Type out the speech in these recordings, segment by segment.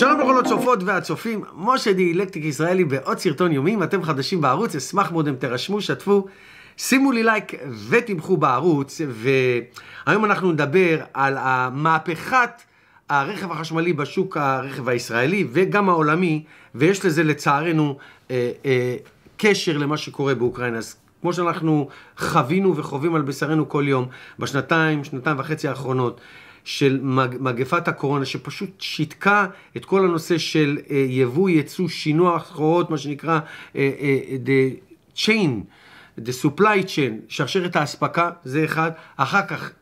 שלום לכל הצופות והצופים, משה דיאלקטיק ישראלי בעוד סרטון יומי, אם אתם חדשים בערוץ, אשמח מאוד אם תירשמו, שתפו, שימו לי לייק ותמכו בערוץ, והיום אנחנו נדבר על המהפכת הרכב החשמלי בשוק הרכב הישראלי וגם העולמי, ויש לזה לצערנו אה, אה, קשר למה שקורה באוקראינה. כמו שאנחנו חווינו וחווים על בשרנו כל יום בשנתיים, שנתיים וחצי האחרונות. של מג, מגפת הקורונה, שפשוט שיתקה את כל הנושא של אה, יבוא, יצוא, שינוע סחורות, מה שנקרא אה, אה, the chain, the supply chain, שרשרת האספקה, זה אחד. אחר כך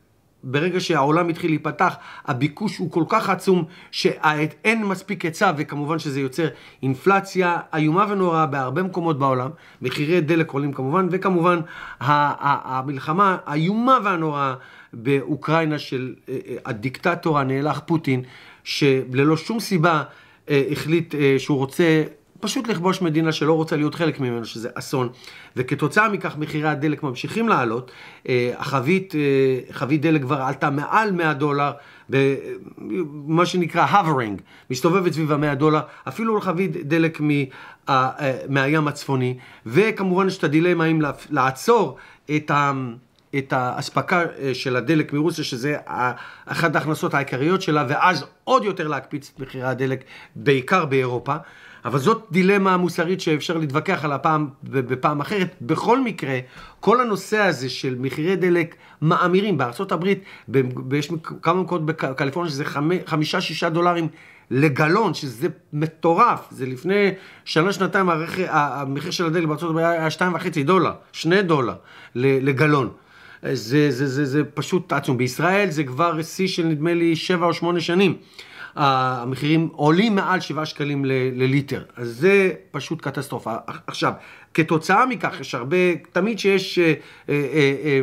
ברגע שהעולם התחיל להיפתח, הביקוש הוא כל כך עצום שאין מספיק היצע, וכמובן שזה יוצר אינפלציה איומה ונוראה בהרבה מקומות בעולם. מחירי דלק עולים כמובן, וכמובן המלחמה האיומה והנוראה באוקראינה של אה, אה, הדיקטטור הנאלח פוטין, שללא שום סיבה אה, החליט שהוא רוצה פשוט לכבוש מדינה שלא רוצה להיות חלק ממנו, שזה אסון. וכתוצאה מכך מחירי הדלק ממשיכים לעלות. אה, החבית, אה, חבית דלק כבר עלתה מעל 100 דולר, במה אה, שנקרא הוברינג, מסתובבת סביב ה-100 דולר, אפילו לחבית דלק מה, מהים הצפוני. וכמובן יש את הדילמה אם לעצור את ה... את האספקה אה, של הדלק מרוסיה, שזה אחת ההכנסות העיקריות שלה, ואז עוד יותר להקפיץ את מחירי הדלק, בעיקר באירופה. אבל זאת דילמה מוסרית שאפשר להתווכח על הפעם בפעם אחרת. בכל מקרה, כל הנושא הזה של מחירי דלק מאמירים בארצות הברית, יש כמה מקומות בקליפורניה שזה חמישה-שישה דולרים לגלון, שזה מטורף. זה לפני שנה-שנתיים המחיר של הדלק בארצות הברית היה שתיים וחצי דולר, שני דולר לגלון. זה, זה, זה, זה פשוט עצום. בישראל זה כבר שיא של נדמה לי 7 או 8 שנים. המחירים עולים מעל 7 שקלים ל, לליטר. אז זה פשוט קטסטרופה. עכשיו, כתוצאה מכך יש הרבה, תמיד שיש אה, אה, אה,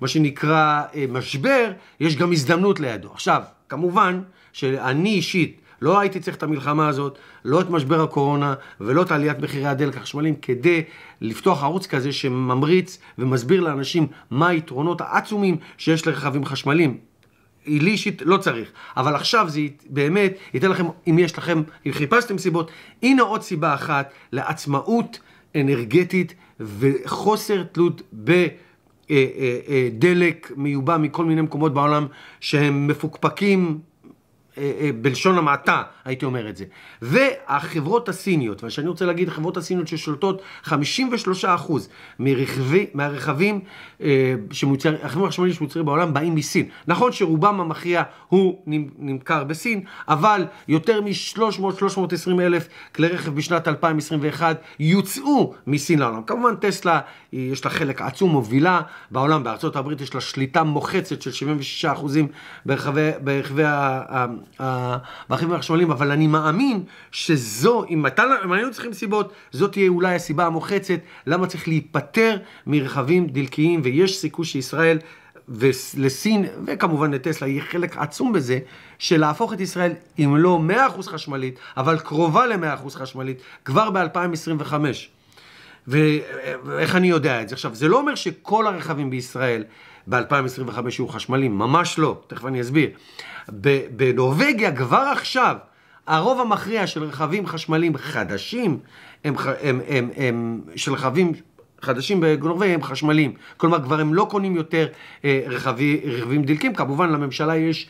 מה שנקרא משבר, יש גם הזדמנות לידו. עכשיו, כמובן שאני אישית לא הייתי צריך את המלחמה הזאת, לא את משבר הקורונה ולא את עליית מחירי הדלק החשמליים, כדי לפתוח ערוץ כזה שממריץ ומסביר לאנשים מה היתרונות העצומים שיש לרכבים חשמליים. לי אישית לא צריך, אבל עכשיו זה באמת ייתן לכם, אם יש לכם, אם חיפשתם סיבות, הנה עוד סיבה אחת לעצמאות אנרגטית וחוסר תלות ב... אה, אה, אה, דלק מיובא מכל מיני מקומות בעולם שהם מפוקפקים אה, אה, בלשון המעטה, הייתי אומר את זה. והחברות הסיניות, מה שאני רוצה להגיד, החברות הסיניות ששולטות 53% מרכבי, מהרכבים אה, שמוצרים, החשמליים שמוצרים בעולם באים מסין. נכון שרובם המכריע הוא נמכר בסין, אבל יותר מ-300-320 אלף כלי רכב בשנת 2021 יוצאו מסין לעולם. כמובן טסלה, יש לה חלק עצום, מובילה בעולם, בארצות הברית יש לה שליטה מוחצת של 76% ברכבי, ה... והאחים והשואלים, אבל אני מאמין שזו, אם, אתה, לא- אם היינו צריכים סיבות, זאת תהיה אולי הסיבה המוחצת למה צריך להיפטר מרכבים דלקיים, ויש סיכוי שישראל... ולסין, וכמובן לטסלה, יהיה חלק עצום בזה, של להפוך את ישראל, אם לא 100% חשמלית, אבל קרובה ל-100% חשמלית, כבר ב-2025. ואיך אני יודע את זה? עכשיו, זה לא אומר שכל הרכבים בישראל ב-2025 יהיו חשמליים, ממש לא, תכף אני אסביר. בנורבגיה כבר עכשיו, הרוב המכריע של רכבים חשמליים חדשים, הם, הם, הם, הם, של רכבים חדשים בנורבגיה הם חשמליים. כלומר, כבר הם לא קונים יותר אה, רכבי, רכבים דלקים. כמובן, לממשלה יש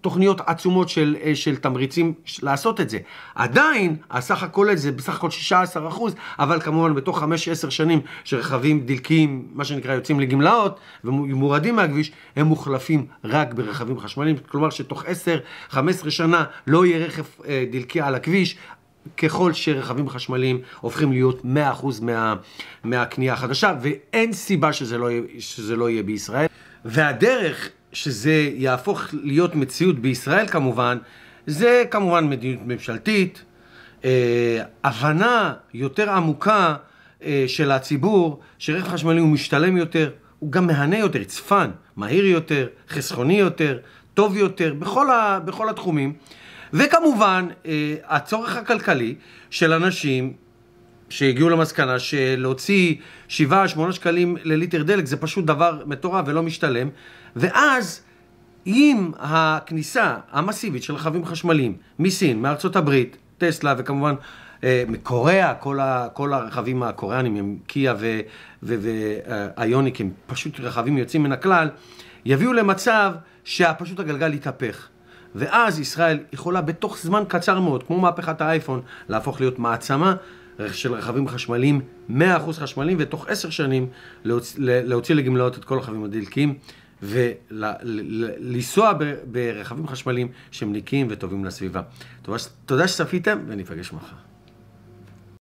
תוכניות עצומות של, אה, של תמריצים לעשות את זה. עדיין, הסך הכול זה בסך הכל 16 אבל כמובן בתוך 5-10 שנים שרכבים דלקיים, מה שנקרא, יוצאים לגמלאות ומורדים מהכביש, הם מוחלפים רק ברכבים חשמליים, כלומר שתוך 10-15 שנה לא יהיה רכב אה, דלקי על הכביש, ככל שרכבים חשמליים הופכים להיות 100% מה, מהקנייה החדשה, ואין סיבה שזה לא, יהיה, שזה לא יהיה בישראל. והדרך שזה יהפוך להיות מציאות בישראל כמובן, זה כמובן מדיניות ממשלתית, אה, הבנה יותר עמוקה אה, של הציבור שרכב חשמלי הוא משתלם יותר, הוא גם מהנה יותר, צפן, מהיר יותר, חסכוני יותר, טוב יותר, בכל, ה, בכל התחומים. וכמובן, אה, הצורך הכלכלי של אנשים שהגיעו למסקנה שלהוציא 7-8 שקלים לליטר דלק זה פשוט דבר מטורף ולא משתלם, ואז אם הכניסה המסיבית של רכבים חשמליים מסין, מארצות הברית, טסלה וכמובן אה, מקוריאה, כל, ה, כל הרכבים הקוריאנים הם קיה ואיוניק, אה, הם פשוט רכבים יוצאים מן הכלל, יביאו למצב שפשוט הגלגל יתהפך. ואז ישראל יכולה בתוך זמן קצר מאוד, כמו מהפכת האייפון, להפוך להיות מעצמה של רכבים חשמליים, 100% חשמליים, ותוך עשר שנים להוציא, להוציא לגמלאות את כל הרכבים הדלקים, ולנסוע ברכבים חשמליים שהם נקיים וטובים לסביבה. תודה, שצפיתם, וניפגש מחר.